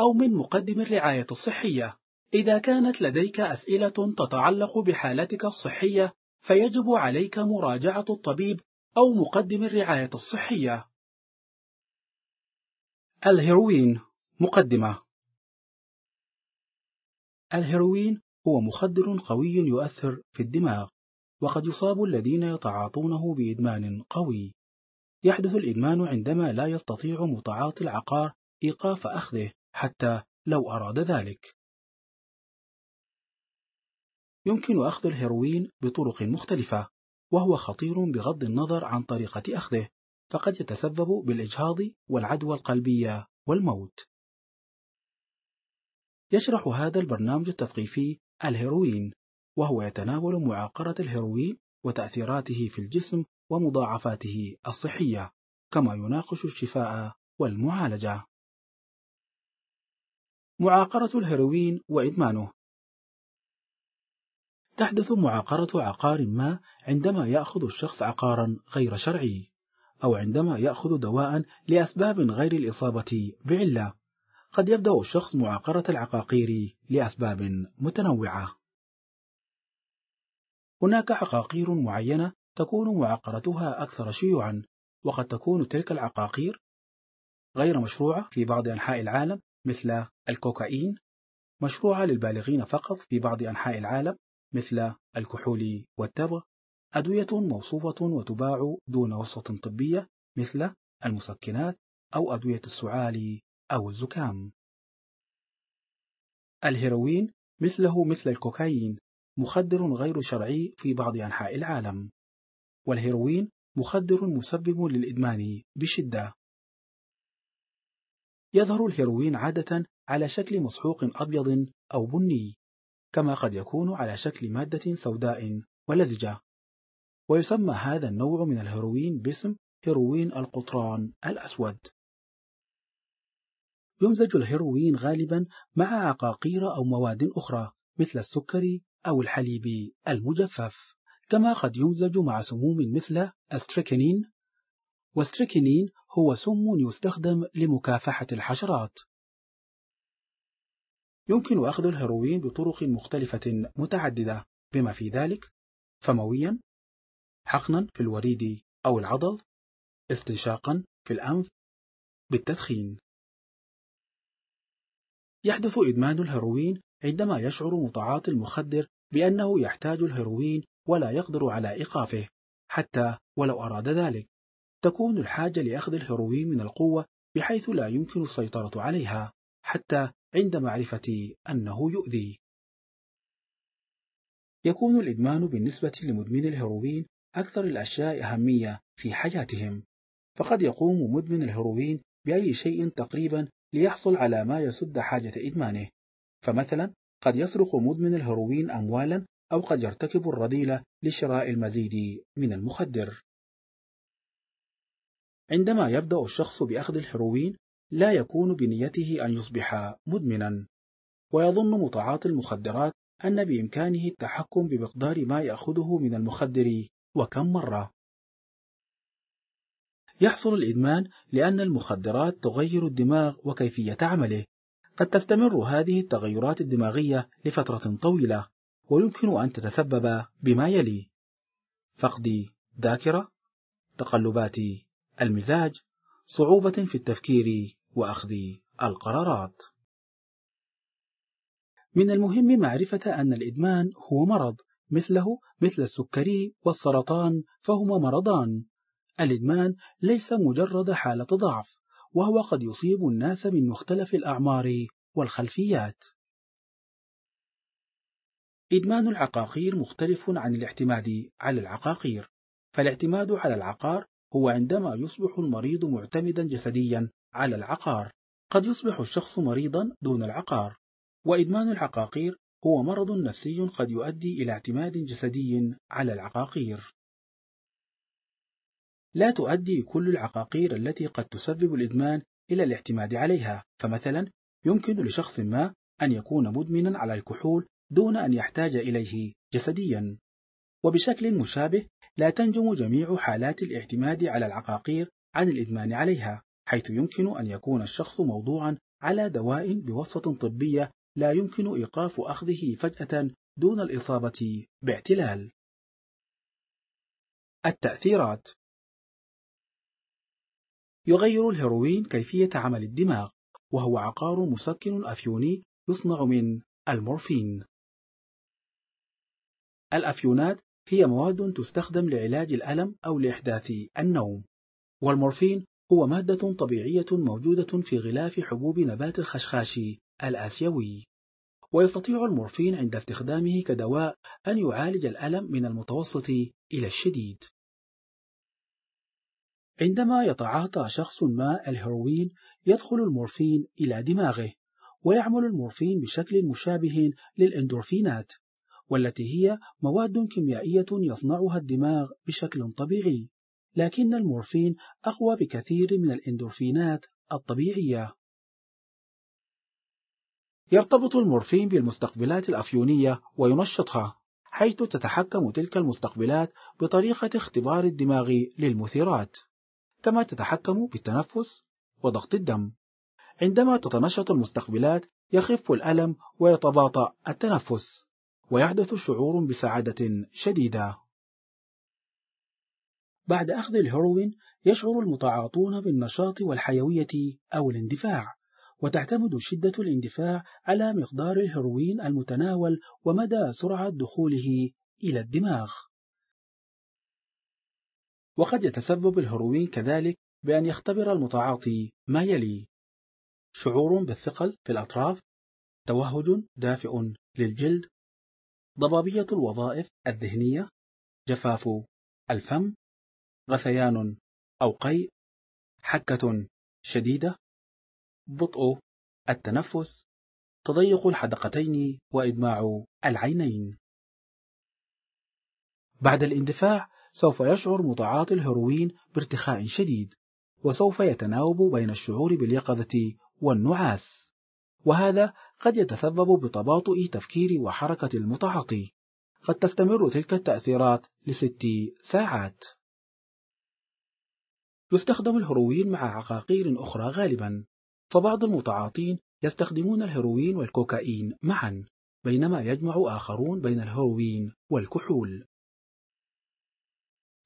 أو من مقدم الرعاية الصحية إذا كانت لديك أسئلة تتعلق بحالتك الصحية فيجب عليك مراجعة الطبيب أو مقدم الرعاية الصحية الهيروين مقدمة الهيروين هو مخدر قوي يؤثر في الدماغ وقد يصاب الذين يتعاطونه بإدمان قوي يحدث الإدمان عندما لا يستطيع متعاطي العقار إيقاف أخذه حتى لو أراد ذلك يمكن أخذ الهيروين بطرق مختلفة وهو خطير بغض النظر عن طريقة أخذه فقد يتسبب بالإجهاض والعدوى القلبية والموت يشرح هذا البرنامج التثقيفي الهيروين وهو يتناول معاقرة الهيروين وتأثيراته في الجسم ومضاعفاته الصحية كما يناقش الشفاء والمعالجة معاقرة الهيروين وإدمانه تحدث معاقرة عقار ما عندما يأخذ الشخص عقارا غير شرعي أو عندما يأخذ دواء لأسباب غير الإصابة بعلة قد يبدأ الشخص معاقرة العقاقير لأسباب متنوعة هناك عقاقير معينة تكون معاقرتها أكثر شيوعا وقد تكون تلك العقاقير غير مشروعة في بعض أنحاء العالم مثل الكوكايين مشروعة للبالغين فقط في بعض أنحاء العالم مثل الكحول والتبغ أدوية موصوفة وتباع دون وصفة طبية مثل المسكنات أو أدوية السعال أو الزكام الهيروين مثله مثل الكوكايين مخدر غير شرعي في بعض أنحاء العالم والهيروين مخدر مسبب للإدمان بشدة يظهر الهيروين عادة على شكل مسحوق أبيض أو بني كما قد يكون على شكل مادة سوداء ولزجة ويسمى هذا النوع من الهيروين باسم هيروين القطران الأسود يمزج الهيروين غالبا مع عقاقير أو مواد أخرى مثل السكري أو الحليب المجفف كما قد يمزج مع سموم مثل الستريكنين والستريكينين هو سم يستخدم لمكافحة الحشرات يمكن أخذ الهيروين بطرق مختلفة متعددة بما في ذلك فمويا حقنا في الوريد أو العضل استنشاقا في الأنف بالتدخين يحدث إدمان الهيروين عندما يشعر متعاطي المخدر بأنه يحتاج الهيروين ولا يقدر على إيقافه حتى ولو أراد ذلك تكون الحاجة لأخذ الهيروين من القوة بحيث لا يمكن السيطرة عليها حتى عند معرفة أنه يؤذي يكون الإدمان بالنسبة لمدمن الهيروين أكثر الأشياء أهمية في حياتهم فقد يقوم مدمن الهيروين بأي شيء تقريبا ليحصل على ما يسد حاجة إدمانه فمثلا قد يسرق مدمن الهيروين أموالا أو قد يرتكب الرذيلة لشراء المزيد من المخدر عندما يبدأ الشخص بأخذ الهيروين لا يكون بنيته أن يصبح مدمنا ويظن متعاطي المخدرات أن بإمكانه التحكم بمقدار ما يأخذه من المخدر وكم مرة يحصل الإدمان لأن المخدرات تغير الدماغ وكيفية عمله قد تستمر هذه التغيرات الدماغية لفترة طويلة ويمكن أن تتسبب بما يلي فقد ذاكرة تقلبات المزاج صعوبة في التفكير وأخذ القرارات من المهم معرفة أن الإدمان هو مرض مثله مثل السكري والسرطان فهما مرضان الإدمان ليس مجرد حالة ضعف وهو قد يصيب الناس من مختلف الأعمار والخلفيات إدمان العقاقير مختلف عن الاعتماد على العقاقير فالاعتماد على العقار هو عندما يصبح المريض معتمدا جسديا على العقار قد يصبح الشخص مريضا دون العقار وإدمان العقاقير هو مرض نفسي قد يؤدي إلى اعتماد جسدي على العقاقير لا تؤدي كل العقاقير التي قد تسبب الإدمان إلى الاعتماد عليها فمثلا يمكن لشخص ما أن يكون مدمنا على الكحول دون أن يحتاج إليه جسديا وبشكل مشابه لا تنجم جميع حالات الاعتماد على العقاقير عن الإدمان عليها حيث يمكن أن يكون الشخص موضوعا على دواء بوصفة طبية لا يمكن إيقاف أخذه فجأة دون الإصابة باعتلال التأثيرات يغير الهيروين كيفية عمل الدماغ وهو عقار مسكن أفيوني يصنع من المورفين الأفيونات هي مواد تستخدم لعلاج الألم أو لإحداث النوم والمورفين هو مادة طبيعية موجودة في غلاف حبوب نبات الخشخاش الآسيوي ويستطيع المورفين عند استخدامه كدواء أن يعالج الألم من المتوسط إلى الشديد عندما يتعاطى شخص ما الهيروين يدخل المورفين إلى دماغه ويعمل المورفين بشكل مشابه للإندورفينات والتي هي مواد كيميائية يصنعها الدماغ بشكل طبيعي لكن المورفين أقوى بكثير من الإندورفينات الطبيعية يرتبط المورفين بالمستقبلات الأفيونية وينشطها حيث تتحكم تلك المستقبلات بطريقة اختبار الدماغ للمثيرات كما تتحكم بالتنفس وضغط الدم عندما تتنشط المستقبلات يخف الألم ويتباطأ التنفس ويحدث شعور بسعادة شديدة بعد أخذ الهيروين يشعر المتعاطون بالنشاط والحيوية أو الاندفاع وتعتمد شدة الاندفاع على مقدار الهيروين المتناول ومدى سرعة دخوله إلى الدماغ وقد يتسبب الهيروين كذلك بأن يختبر المتعاطي ما يلي شعور بالثقل في الأطراف توهج دافئ للجلد ضبابية الوظائف الذهنية جفاف الفم غثيان أو قيء حكة شديدة بطء التنفس تضيق الحدقتين وإدماع العينين بعد الاندفاع سوف يشعر متعاطي الهيروين بارتخاء شديد وسوف يتناوب بين الشعور باليقظة والنعاس وهذا قد يتسبب بتباطؤ تفكير وحركة المتعاطي قد تستمر تلك التأثيرات لست ساعات يستخدم الهروين مع عقاقير أخرى غالبا فبعض المتعاطين يستخدمون الهروين والكوكايين معا بينما يجمع آخرون بين الهروين والكحول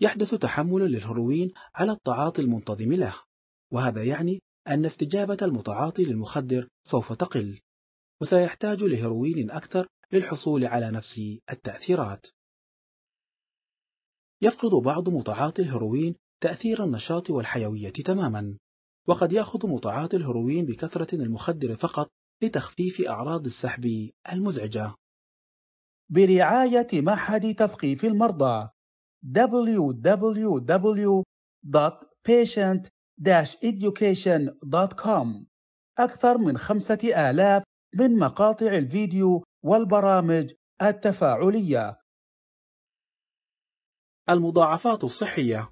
يحدث تحمل للهروين على التعاطي المنتظم له وهذا يعني أن استجابة المتعاطي للمخدر سوف تقل وسيحتاج لهيروين أكثر للحصول على نفس التأثيرات يفقد بعض متعاطي الهيروين تأثير النشاط والحيوية تماما وقد يأخذ متعاطي الهيروين بكثرة المخدر فقط لتخفيف أعراض السحب المزعجة برعاية معهد تثقيف المرضى www.patient.com education.com أكثر من خمسة آلاف من مقاطع الفيديو والبرامج التفاعلية المضاعفات الصحية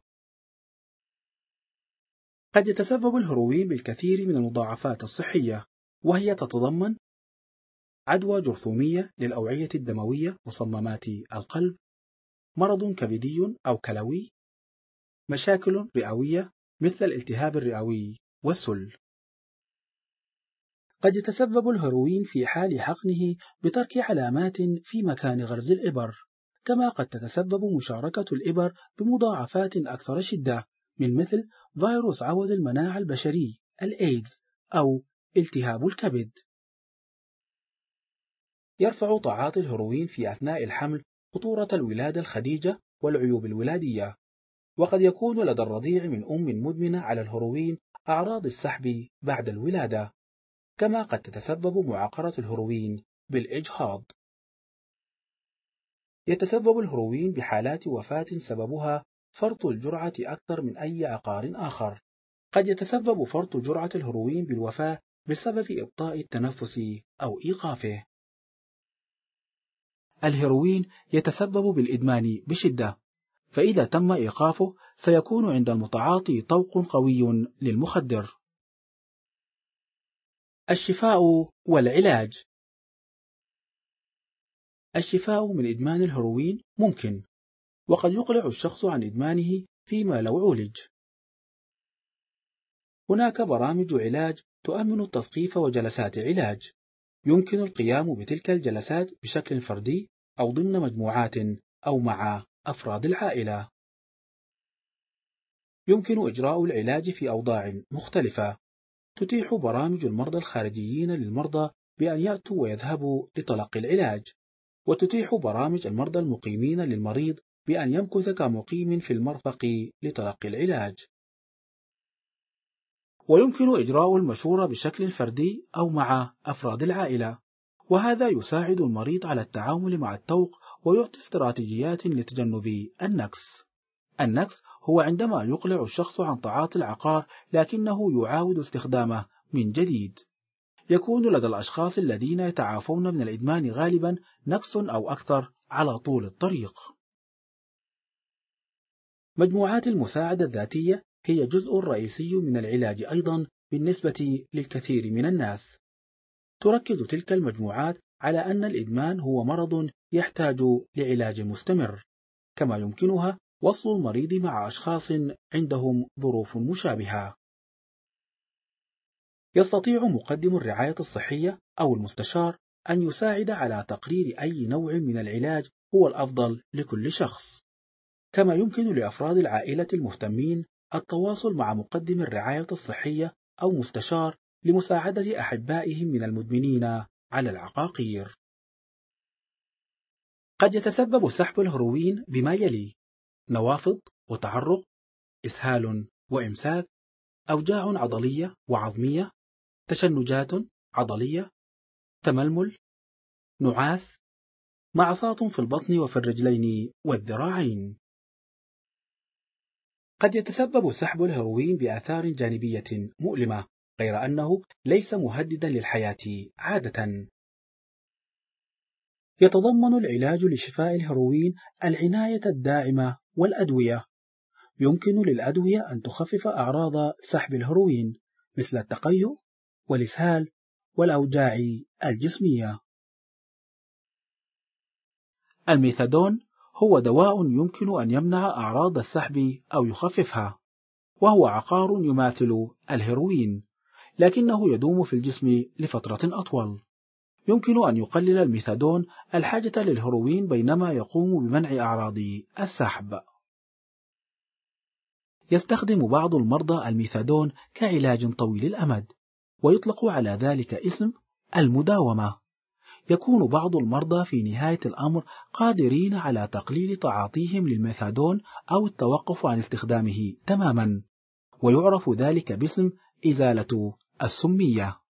قد يتسبب الهروين بالكثير من المضاعفات الصحية وهي تتضمن عدوى جرثومية للأوعية الدموية وصمامات القلب مرض كبدي أو كلوي مشاكل رئوية مثل الالتهاب الرئوي والسل قد يتسبب الهروين في حال حقنه بترك علامات في مكان غرز الإبر كما قد تتسبب مشاركة الإبر بمضاعفات أكثر شدة من مثل فيروس عوز المناعة البشري الإيدز أو التهاب الكبد يرفع تعاطي الهروين في أثناء الحمل خطورة الولادة الخديجة والعيوب الولادية وقد يكون لدى الرضيع من أم مدمنة على الهروين أعراض السحب بعد الولادة كما قد تتسبب معاقرة الهروين بالإجهاض يتسبب الهروين بحالات وفاة سببها فرط الجرعة أكثر من أي عقار آخر قد يتسبب فرط جرعة الهروين بالوفاة بسبب إبطاء التنفس أو إيقافه الهروين يتسبب بالإدمان بشدة فإذا تم إيقافه سيكون عند المتعاطي طوق قوي للمخدر الشفاء والعلاج الشفاء من إدمان الهروين ممكن وقد يقلع الشخص عن إدمانه فيما لو عولج هناك برامج علاج تؤمن التثقيف وجلسات علاج يمكن القيام بتلك الجلسات بشكل فردي أو ضمن مجموعات أو مع أفراد العائلة يمكن إجراء العلاج في أوضاع مختلفة تتيح برامج المرضى الخارجيين للمرضى بأن يأتوا ويذهبوا لتلقي العلاج وتتيح برامج المرضى المقيمين للمريض بأن يمكث كمقيم في المرفق لتلقي العلاج ويمكن إجراء المشورة بشكل فردي أو مع أفراد العائلة وهذا يساعد المريض على التعامل مع التوق ويعطي استراتيجيات لتجنب النكس النكس هو عندما يقلع الشخص عن تعاطي العقار لكنه يعاود استخدامه من جديد يكون لدى الأشخاص الذين يتعافون من الإدمان غالبا نقص أو أكثر على طول الطريق مجموعات المساعدة الذاتية هي جزء رئيسي من العلاج أيضا بالنسبة للكثير من الناس تركز تلك المجموعات على أن الإدمان هو مرض يحتاج لعلاج مستمر، كما يمكنها وصل المريض مع أشخاص عندهم ظروف مشابهة. يستطيع مقدم الرعاية الصحية أو المستشار أن يساعد على تقرير أي نوع من العلاج هو الأفضل لكل شخص. كما يمكن لأفراد العائلة المهتمين التواصل مع مقدم الرعاية الصحية أو مستشار لمساعدة أحبائهم من المدمنين على العقاقير قد يتسبب سحب الهروين بما يلي نوافض وتعرق إسهال وإمساك أوجاع عضلية وعظمية تشنجات عضلية تململ نعاس معصات في البطن وفي الرجلين والذراعين قد يتسبب سحب الهروين بآثار جانبية مؤلمة غير أنه ليس مهددا للحياة عادة يتضمن العلاج لشفاء الهروين العناية الداعمة والأدوية يمكن للأدوية أن تخفف أعراض سحب الهروين مثل التقيؤ والإسهال والأوجاع الجسمية الميثادون هو دواء يمكن أن يمنع أعراض السحب أو يخففها وهو عقار يماثل الهروين لكنه يدوم في الجسم لفترة أطول يمكن أن يقلل الميثادون الحاجة للهيروين بينما يقوم بمنع أعراض السحب يستخدم بعض المرضى الميثادون كعلاج طويل الأمد ويطلق على ذلك اسم المداومة يكون بعض المرضى في نهاية الأمر قادرين على تقليل تعاطيهم للميثادون أو التوقف عن استخدامه تماما ويعرف ذلك باسم إزالة السمية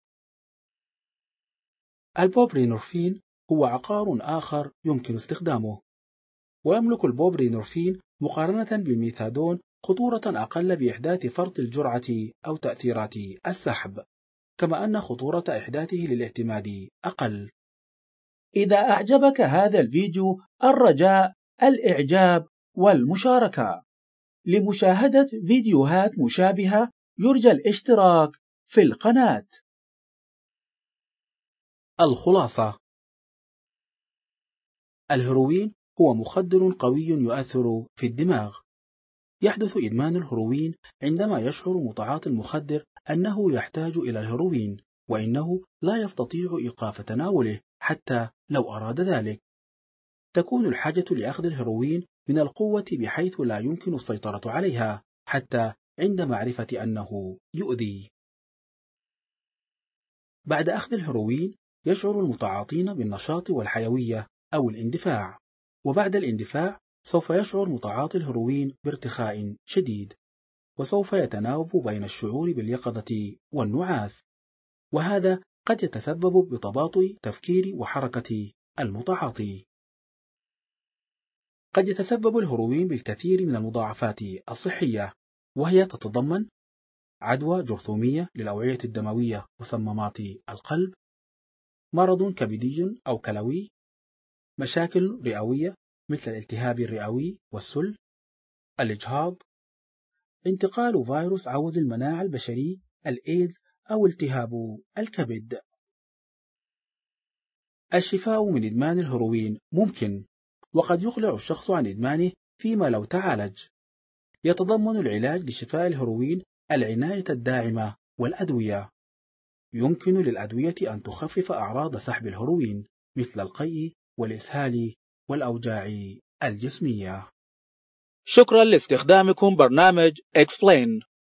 البوبرينورفين هو عقار آخر يمكن استخدامه ويملك البوبرينورفين مقارنة بالميثادون خطورة أقل بإحداث فرط الجرعة أو تأثيرات السحب كما أن خطورة إحداثه للاعتماد أقل إذا أعجبك هذا الفيديو الرجاء الإعجاب والمشاركة لمشاهدة فيديوهات مشابهة يرجى الاشتراك في القناة الخلاصة الهيروين هو مخدر قوي يؤثر في الدماغ يحدث إدمان الهروين عندما يشعر متعاطي المخدر أنه يحتاج إلى الهروين وإنه لا يستطيع إيقاف تناوله حتى لو أراد ذلك تكون الحاجة لأخذ الهروين من القوة بحيث لا يمكن السيطرة عليها حتى عند معرفة أنه يؤذي بعد أخذ الهروين يشعر المتعاطين بالنشاط والحيوية أو الاندفاع وبعد الاندفاع سوف يشعر متعاطي الهروين بارتخاء شديد وسوف يتناوب بين الشعور باليقظة والنعاس وهذا قد يتسبب بتباطؤ تفكير وحركة المتعاطي قد يتسبب الهروين بالكثير من المضاعفات الصحية وهي تتضمن عدوى جرثومية للأوعية الدموية وصمامات القلب مرض كبدي أو كلوي مشاكل رئوية مثل الالتهاب الرئوي والسل الإجهاض انتقال فيروس عوز المناعة البشري الإيدز أو التهاب الكبد الشفاء من إدمان الهروين ممكن وقد يقلع الشخص عن إدمانه فيما لو تعالج يتضمن العلاج لشفاء الهروين العناية الداعمة والأدوية يمكن للأدوية أن تخفف أعراض سحب الهروين مثل القيء والإسهال والأوجاع الجسمية شكرا لاستخدامكم برنامج Explain